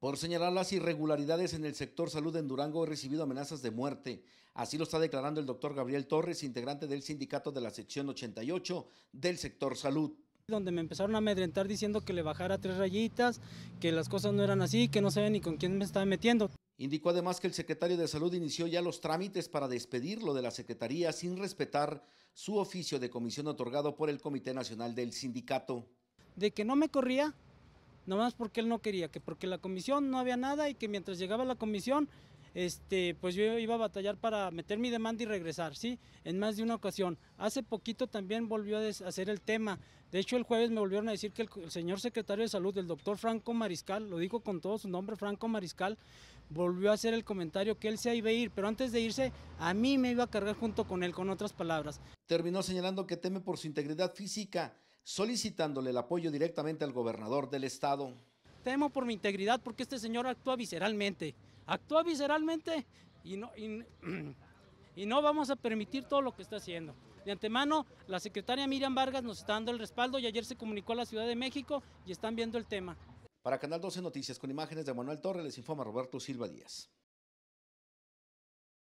Por señalar las irregularidades en el sector salud en Durango, he recibido amenazas de muerte. Así lo está declarando el doctor Gabriel Torres, integrante del sindicato de la sección 88 del sector salud donde me empezaron a amedrentar diciendo que le bajara tres rayitas, que las cosas no eran así, que no sabía ni con quién me estaba metiendo. Indicó además que el secretario de Salud inició ya los trámites para despedirlo de la Secretaría sin respetar su oficio de comisión otorgado por el Comité Nacional del Sindicato. De que no me corría, nomás porque él no quería, que porque la comisión no había nada y que mientras llegaba la comisión, este, pues yo iba a batallar para meter mi demanda y regresar, ¿sí? En más de una ocasión. Hace poquito también volvió a hacer el tema. De hecho, el jueves me volvieron a decir que el, señor secretario de Salud, el doctor Franco Mariscal, lo digo con todo su nombre, Franco Mariscal, volvió a hacer el comentario que él se iba a ir, pero antes de irse, a mí me iba a cargar junto con él, con otras palabras. Terminó señalando que teme por su integridad física solicitándole el apoyo directamente al gobernador del estado. Temo por mi integridad porque este señor actúa visceralmente, actúa visceralmente y no, y, no vamos a permitir todo lo que está haciendo. De antemano, la secretaria Miriam Vargas nos está dando el respaldo y ayer se comunicó a la Ciudad de México y están viendo el tema. Para Canal 12 Noticias con imágenes de Manuel Torres les informa Roberto Silva Díaz.